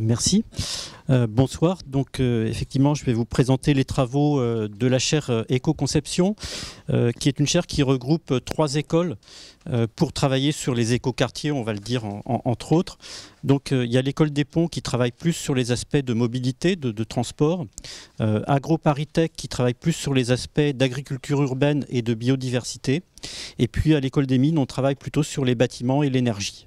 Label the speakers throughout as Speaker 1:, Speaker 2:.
Speaker 1: merci. Euh, bonsoir. Donc, euh, effectivement, je vais vous présenter les travaux euh, de la chaire Éco-conception, qui est une chaire qui regroupe trois écoles pour travailler sur les éco-quartiers, on va le dire entre autres. Donc, il y a l'école des ponts qui travaille plus sur les aspects de mobilité, de, transport. transport. paristech qui travaille plus sur les aspects d'agriculture urbaine et de biodiversité. Et puis, à l'école des mines, on travaille plutôt sur les bâtiments et l'énergie.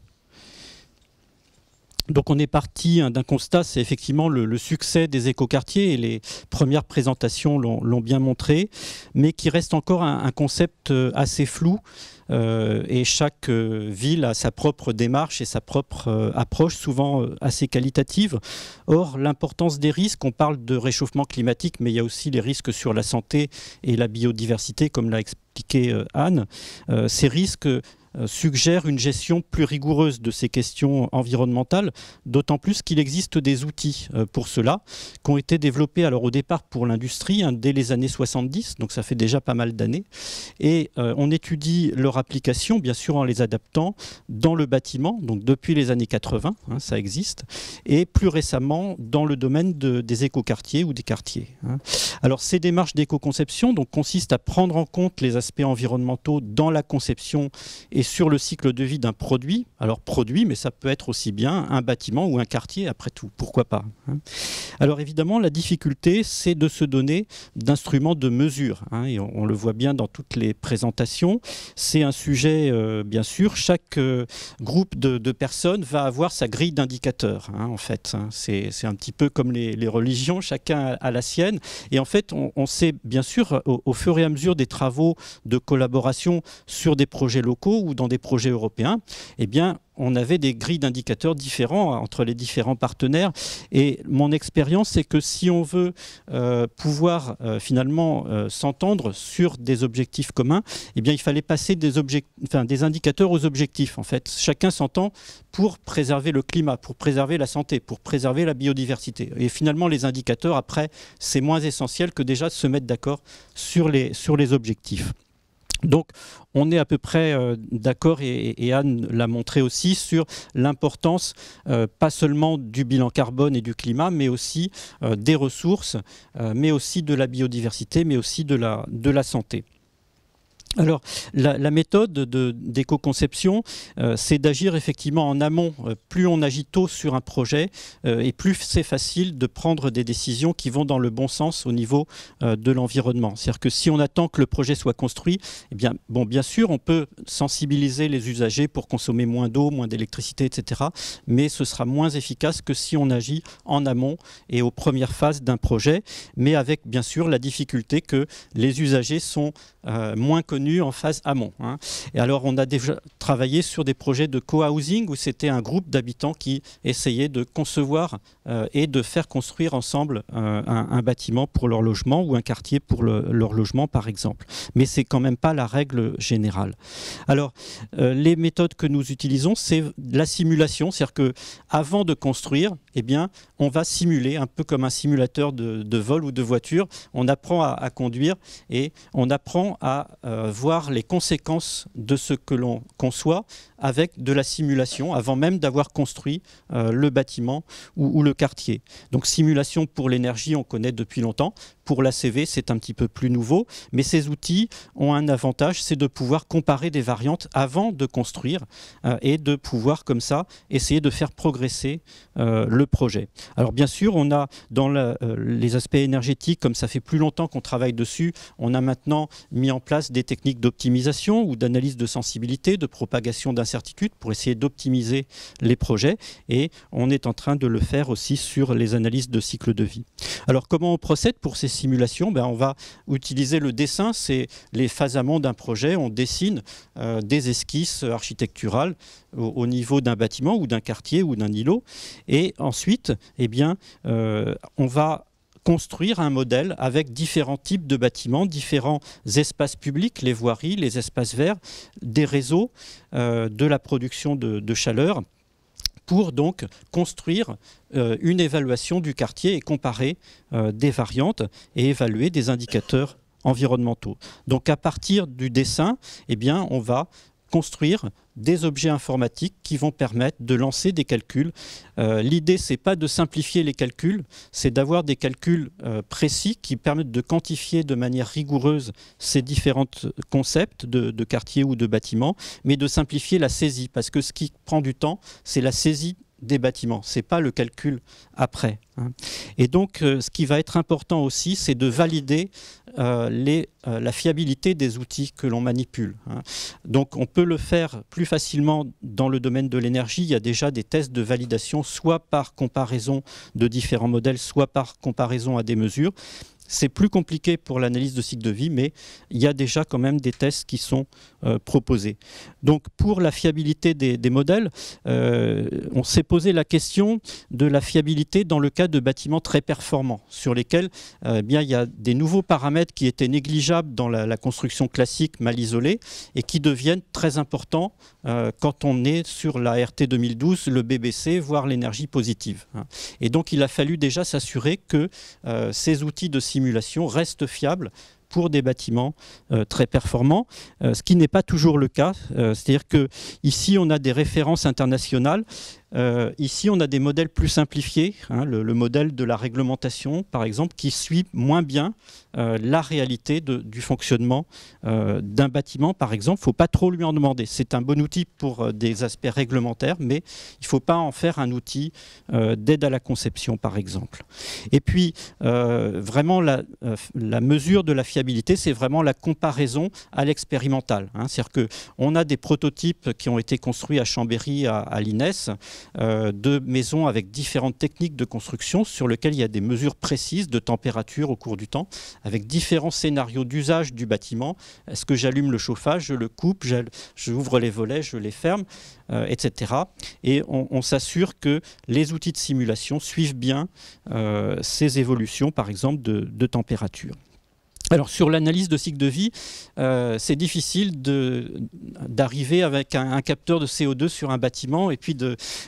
Speaker 1: Donc on est parti hein, d'un constat, c'est effectivement le, succès des écoquartiers, et les premières présentations l'ont bien montré, mais qui reste encore un, concept euh, assez flou, euh, et chaque euh, ville a sa propre démarche et sa propre approche, souvent assez qualitative. Or, l'importance des risques, on parle de réchauffement climatique, mais il y a aussi les risques sur la santé et la biodiversité, comme l'a expliqué Anne. ces risques, euh, suggère une gestion plus rigoureuse de ces questions environnementales, d'autant plus qu'il existe des outils euh, pour cela qui ont été développés alors au départ pour l'industrie hein, dès les années 70, donc ça fait déjà pas mal d'années, et euh, on étudie leur application bien sûr en les adaptant dans le bâtiment, donc depuis les années 80, hein, ça existe, et plus récemment dans le domaine de, des écoquartiers ou des quartiers. Hein. Alors ces démarches d'éco-conception consistent à prendre en compte les aspects environnementaux dans la conception et sur le cycle de vie d'un produit, alors produit, mais ça peut être aussi bien un bâtiment ou un quartier, après tout, pourquoi pas. Hein. Alors évidemment, la difficulté, c'est de se donner d'instruments de mesure, hein, et on, le voit bien dans toutes les présentations. C'est un sujet, euh, bien sûr, chaque euh, groupe de, personnes va avoir sa grille d'indicateurs, hein, en fait. C'est un petit peu comme les, religions, chacun a la sienne, et en fait, on, sait, bien sûr, au fur et à mesure des travaux de collaboration sur des projets locaux, dans des projets européens, eh bien, on avait des grilles d'indicateurs différents euh, entre les différents partenaires. Et mon expérience, c'est que si on veut euh, pouvoir euh, finalement s'entendre sur des objectifs communs, eh bien, il fallait passer des, indicateurs aux objectifs. En fait, chacun s'entend pour préserver le climat, pour préserver la santé, pour préserver la biodiversité. Et finalement, les indicateurs, après, c'est moins essentiel que déjà se mettre d'accord sur les objectifs. Donc, on est à peu près euh, d'accord, et, Anne l'a montré aussi, sur l'importance, euh, pas seulement du bilan carbone et du climat, mais aussi euh, des ressources, mais aussi de la biodiversité, mais aussi de la santé. Alors, la, méthode d'éco-conception, euh, c'est d'agir effectivement en amont. Euh, plus on agit tôt sur un projet, euh, et plus c'est facile de prendre des décisions qui vont dans le bon sens au niveau de l'environnement. C'est-à-dire que si on attend que le projet soit construit, eh bien, bon, bien sûr, on peut sensibiliser les usagers pour consommer moins d'eau, moins d'électricité, etc. Mais ce sera moins efficace que si on agit en amont et aux premières phases d'un projet, mais avec bien sûr la difficulté que les usagers sont moins connus en phase amont. Hein. Et alors, on a déjà travaillé sur des projets de co où c'était un groupe d'habitants qui essayait de concevoir euh, et de faire construire ensemble euh, un, bâtiment pour leur logement ou un quartier pour leur logement, par exemple. Mais c'est quand même pas la règle générale. Alors, euh, les méthodes que nous utilisons, c'est la simulation, c'est-à-dire que avant de construire, eh bien, on va simuler, un peu comme un simulateur de, vol ou de voiture. On apprend à, conduire et on apprend à euh, voir les conséquences de ce que l'on conçoit avec de la simulation avant même d'avoir construit euh, le bâtiment ou, le quartier. Donc simulation pour l'énergie, on connaît depuis longtemps. Pour la CV, c'est un petit peu plus nouveau, mais ces outils ont un avantage, c'est de pouvoir comparer des variantes avant de construire euh, et de pouvoir comme ça essayer de faire progresser le projet. Alors bien sûr, on a dans euh, les aspects énergétiques, comme ça fait plus longtemps qu'on travaille dessus, on a maintenant mis en place des techniques d'optimisation ou d'analyse de sensibilité, de propagation d'incertitudes pour essayer d'optimiser les projets. Et on est en train de le faire aussi sur les analyses de cycle de vie. Alors comment on procède pour ces simulations ben, On va utiliser le dessin, c'est les phases d'un projet. On dessine euh, des esquisses architecturales au, niveau d'un bâtiment ou d'un quartier ou d'un îlot. Et en ensuite, eh bien, euh, on va construire un modèle avec différents types de bâtiments, différents espaces publics, les voiries, les espaces verts, des réseaux, euh, de la production de, chaleur pour donc construire euh, une évaluation du quartier et comparer des variantes et évaluer des indicateurs environnementaux. Donc à partir du dessin, eh bien, on va construire des objets informatiques qui vont permettre de lancer des calculs. L'idée, euh, L'idée, c'est pas de simplifier les calculs, c'est d'avoir des calculs euh, précis qui permettent de quantifier de manière rigoureuse ces différents euh, concepts de, de quartier ou de bâtiment, mais de simplifier la saisie, parce que ce qui prend du temps, c'est la saisie des bâtiments, c'est pas le calcul après. Hein. Et donc, euh, ce qui va être important aussi, c'est de valider euh, euh, la fiabilité des outils que l'on manipule. Hein. Donc, on peut le faire plus facilement dans le domaine de l'énergie. Il y a déjà des tests de validation, soit par comparaison de différents modèles, soit par comparaison à des mesures. C'est plus compliqué pour l'analyse de cycle de vie, mais il y a déjà quand même des tests qui sont euh, proposés. Donc pour la fiabilité des, modèles, euh, on s'est posé la question de la fiabilité dans le cas de bâtiments très performants, sur lesquels euh, eh bien, il y a des nouveaux paramètres qui étaient négligeables dans la, la construction classique mal isolée et qui deviennent très importants quand on est sur la RT 2012, le BBC, voire l'énergie positive. Hein. Et donc il a fallu déjà s'assurer que ces outils de cycle simulation reste fiable pour des bâtiments euh, très performants, euh, ce qui n'est pas toujours le cas. Euh, c'est-à-dire que ici, on a des références internationales euh, ici, on a des modèles plus simplifiés, hein, le, modèle de la réglementation, par exemple, qui suit moins bien euh, la réalité du fonctionnement euh, d'un bâtiment, par exemple. Il ne faut pas trop lui en demander. C'est un bon outil pour des aspects réglementaires, mais il ne faut pas en faire un outil d'aide à la conception, par exemple. Et puis, vraiment, la, mesure de la fiabilité, c'est vraiment la comparaison à l'expérimental. Hein. C'est-à-dire qu'on a des prototypes qui ont été construits à Chambéry, à, à l'INES, euh, de maisons avec différentes techniques de construction sur lesquelles il y a des mesures précises de température au cours du temps, avec différents scénarios d'usage du bâtiment. Est-ce que j'allume le chauffage, je le coupe, j'ouvre les volets, je les ferme, etc. Euh, et on, s'assure que les outils de simulation suivent bien euh, ces évolutions, par exemple, de température. Alors sur l'analyse de cycle de vie, euh, c'est difficile d'arriver avec un, capteur de CO2 sur un bâtiment et puis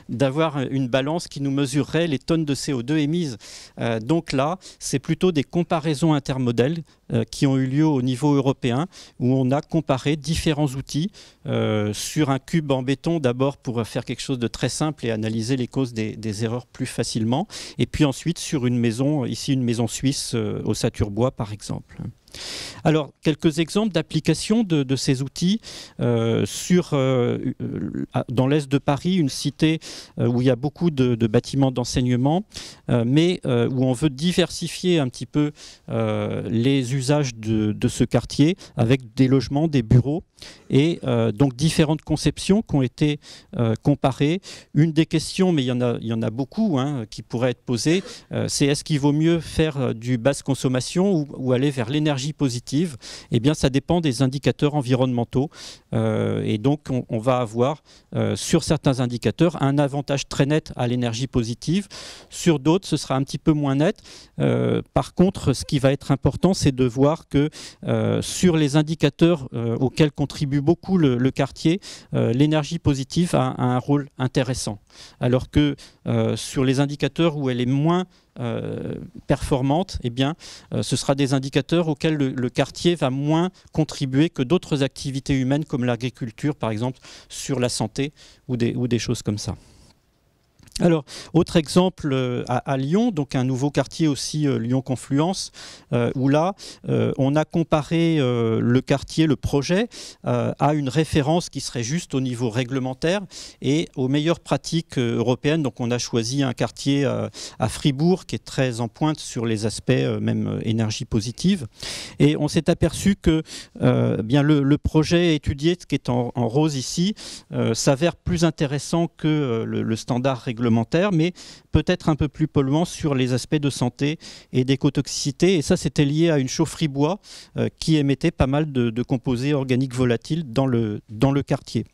Speaker 1: d'avoir une balance qui nous mesurerait les tonnes de CO2 émises. Euh, donc là, c'est plutôt des comparaisons intermodèles euh, qui ont eu lieu au niveau européen, où on a comparé différents outils euh, sur un cube en béton, d'abord pour faire quelque chose de très simple et analyser les causes des, erreurs plus facilement, et puis ensuite sur une maison, ici une maison suisse euh, au Saturbois par exemple. Alors, quelques exemples d'application de, ces outils. Euh, sur, euh, euh, dans l'est de Paris, une cité où il y a beaucoup de, bâtiments d'enseignement, mais où on veut diversifier un petit peu les usages de, ce quartier avec des logements, des bureaux et donc différentes conceptions qui ont été comparées. Une des questions, mais il y en a, beaucoup hein, qui pourraient être posées, c'est est-ce qu'il vaut mieux faire du basse consommation ou aller vers l'énergie positive, et eh bien, ça dépend des indicateurs environnementaux. Euh, et donc, on, va avoir, euh, sur certains indicateurs, un avantage très net à l'énergie positive. Sur d'autres, ce sera un petit peu moins net. Euh, par contre, ce qui va être important, c'est de voir que sur les indicateurs auxquels contribue beaucoup le, quartier, l'énergie positive a, un rôle intéressant. Alors que sur les indicateurs où elle est moins euh, performantes, eh bien, euh, ce sera des indicateurs auxquels le, le quartier va moins contribuer que d'autres activités humaines comme l'agriculture, par exemple, sur la santé ou des, ou des choses comme ça. Alors, autre exemple euh, à, Lyon, donc un nouveau quartier aussi, euh, Lyon Confluence, euh, où là, on a comparé le quartier, le projet, à une référence qui serait juste au niveau réglementaire et aux meilleures pratiques européennes. Donc, on a choisi un quartier à Fribourg qui est très en pointe sur les aspects même énergie positive. Et on s'est aperçu que bien le, projet étudié, qui est en, rose ici, s'avère plus intéressant que le standard réglementaire mais peut-être un peu plus polluant sur les aspects de santé et d'écotoxicité. Et ça, c'était lié à une chaufferie bois euh, qui émettait pas mal de, composés organiques volatiles dans le, dans le quartier.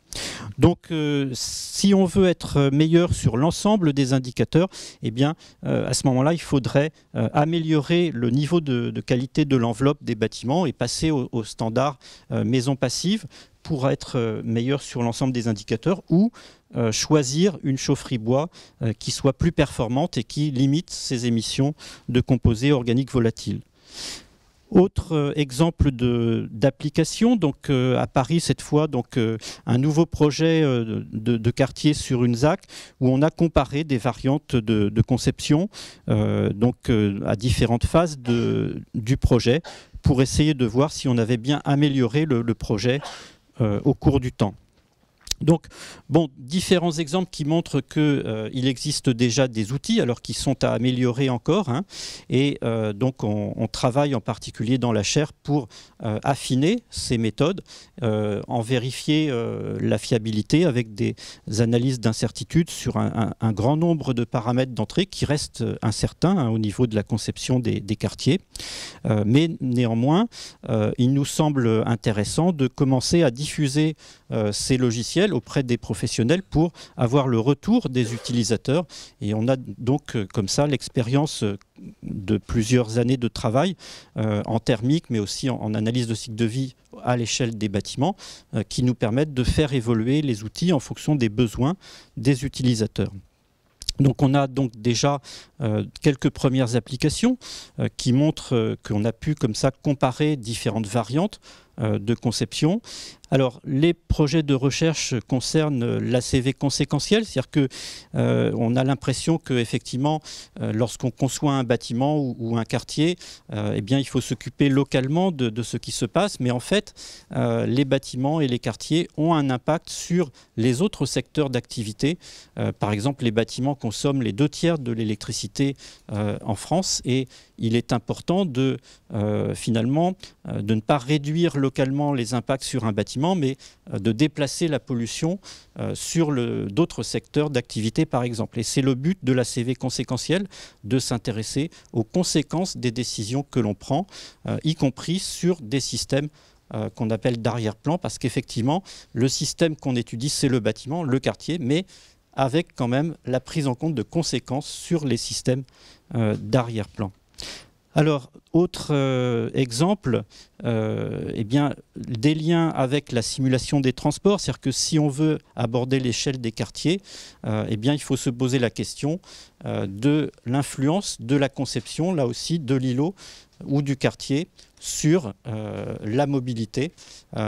Speaker 1: Donc, euh, si on veut être meilleur sur l'ensemble des indicateurs, eh bien, euh, à ce moment-là, il faudrait améliorer le niveau de, qualité de l'enveloppe des bâtiments et passer au, au standard maison passive pour être euh, meilleur sur l'ensemble des indicateurs ou euh, choisir une chaufferie bois euh, qui soit plus performante et qui limite ses émissions de composés organiques volatiles. Autre exemple d'application, donc à Paris cette fois, donc un nouveau projet de, quartier sur une ZAC où on a comparé des variantes de, conception, donc à différentes phases de, du projet, pour essayer de voir si on avait bien amélioré le projet euh, au cours du temps. Donc, bon, différents exemples qui montrent qu'il euh, existe déjà des outils, alors qu'ils sont à améliorer encore. Hein, et euh, donc, on, travaille en particulier dans la chaire pour euh, affiner ces méthodes, en vérifier la fiabilité avec des analyses d'incertitude sur un, grand nombre de paramètres d'entrée qui restent incertains hein, au niveau de la conception des quartiers. mais néanmoins, il nous semble intéressant de commencer à diffuser ces logiciels auprès des professionnels pour avoir le retour des utilisateurs. Et on a donc euh, comme ça l'expérience euh, de plusieurs années de travail euh, en thermique, mais aussi en, analyse de cycle de vie à l'échelle des bâtiments, qui nous permettent de faire évoluer les outils en fonction des besoins des utilisateurs. Donc on a donc déjà quelques premières applications qui montrent qu'on a pu comme ça comparer différentes variantes de conception alors, les projets de recherche concernent l'ACV conséquentiel, c'est-à-dire qu'on euh, a l'impression que effectivement, euh, lorsqu'on conçoit un bâtiment ou, un quartier, euh, eh bien, il faut s'occuper localement de, de, ce qui se passe, mais en fait, les bâtiments et les quartiers ont un impact sur les autres secteurs d'activité. par exemple, les bâtiments consomment les deux tiers de l'électricité en France, et il est important de finalement de ne pas réduire localement les impacts sur un bâtiment mais euh, de déplacer la pollution euh, sur d'autres secteurs d'activité, par exemple. Et c'est le but de la CV conséquentielle, de s'intéresser aux conséquences des décisions que l'on prend, euh, y compris sur des systèmes qu'on appelle d'arrière-plan, parce qu'effectivement, le système qu'on étudie, c'est le bâtiment, le quartier, mais avec quand même la prise en compte de conséquences sur les systèmes d'arrière-plan. Alors, autre exemple, euh, eh bien, des liens avec la simulation des transports. C'est-à-dire que si on veut aborder l'échelle des quartiers, euh, eh bien, il faut se poser la question euh, de l'influence de la conception, là aussi, de l'îlot ou du quartier sur la mobilité.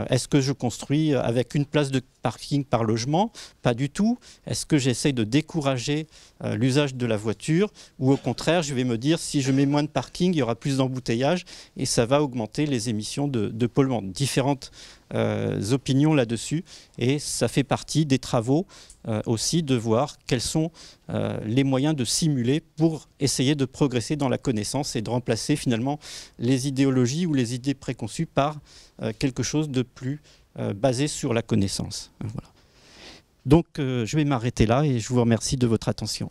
Speaker 1: Est-ce que je construis avec une place de parking par logement Pas du tout. Est-ce que j'essaye de décourager l'usage de la voiture Ou au contraire, je vais me dire, si je mets moins de parking, il y aura plus d'embouteillage et ça va augmenter les émissions de, de Paul Différentes euh, opinions là-dessus et ça fait partie des travaux euh, aussi de voir quels sont euh, les moyens de simuler pour essayer de progresser dans la connaissance et de remplacer finalement les idéologies ou les idées préconçues par quelque chose de plus basé sur la connaissance. Donc je vais m'arrêter là et je vous remercie de votre attention.